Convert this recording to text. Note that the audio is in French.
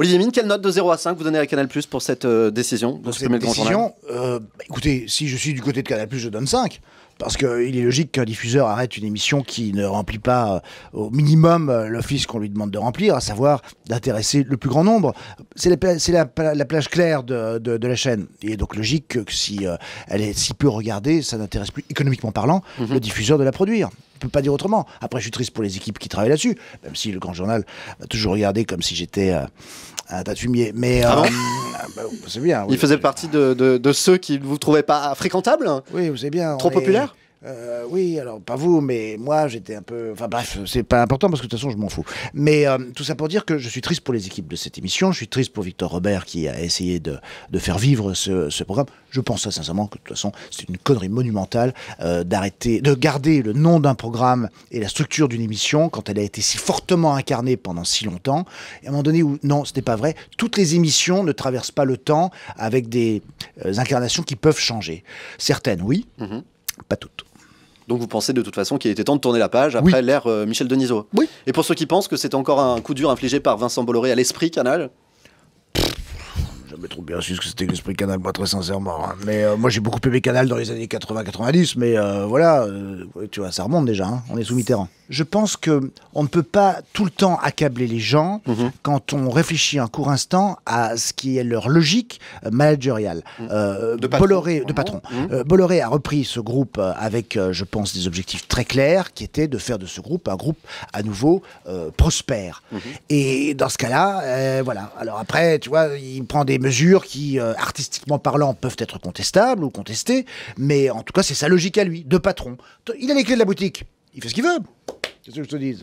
Olivier Mine, quelle note de 0 à 5 vous donnez à Canal Plus pour cette euh, décision de cette décision, euh, Écoutez, si je suis du côté de Canal Plus, je donne 5 parce qu'il est logique qu'un diffuseur arrête une émission qui ne remplit pas euh, au minimum l'office qu'on lui demande de remplir, à savoir d'intéresser le plus grand nombre. C'est la, la, plage claire de, la chaîne. Il est donc logique que si elle est si peu regardée, ça n'intéresse plus économiquement parlant mhm. le diffuseur de la produire peux pas dire autrement. Après, je suis triste pour les équipes qui travaillent là-dessus, même si le Grand Journal m'a toujours regardé comme si j'étais euh, un tas Mais ah euh, ah, bah, c'est bien. Il faisait partie de, ceux qui ne vous trouvaient pas fréquentables hein Oui, savez bien. Trop populaire euh, oui, alors pas vous, mais moi j'étais un peu. Enfin bref, c'est pas important parce que de toute façon je m'en fous. Mais euh, tout ça pour dire que je suis triste pour les équipes de cette émission, je suis triste pour Victor Robert qui a essayé de, faire vivre ce, programme. Je pense sincèrement que de toute façon c'est une connerie monumentale euh, d'arrêter, de garder le nom d'un programme et la structure d'une émission quand elle a été si fortement incarnée pendant si longtemps. Et à un moment donné où non, ce n'est pas vrai, toutes les émissions ne traversent pas le temps avec des euh, incarnations qui peuvent changer. Certaines, oui, mhm. pas toutes. Donc vous pensez de toute façon qu'il était temps de tourner la page après l'ère euh, Michel Denisot. Oui. Et pour ceux qui pensent que c'est encore un coup dur infligé par Vincent Bolloré à l'esprit Canal, me trop bien sûr que c'était l'esprit Canal, moi, très sincèrement. Hein. Mais euh, moi, j'ai beaucoup aimé Canal dans les années 80-90, mais euh, voilà, euh, tu vois, ça remonte déjà. Hein. On est sous Mitterrand. Je pense que on ne peut pas tout le temps accabler les gens mhm. quand on réfléchit un court instant à ce qui est leur logique managériale. Mhm. de patron. Bolloré, de mhm. patron. Bolloré a repris ce groupe avec, je pense, des objectifs très clairs qui étaient de faire de ce groupe un groupe à nouveau prospère. Et dans ce cas-là, voilà. Alors après, tu vois, il prend des mesures qui, euh, artistiquement parlant, peuvent être contestables ou contestées, mais en tout cas, c'est sa logique à lui, de patron. Il a les clés de la boutique, il fait ce qu'il veut. Qu'est-ce que je te dis.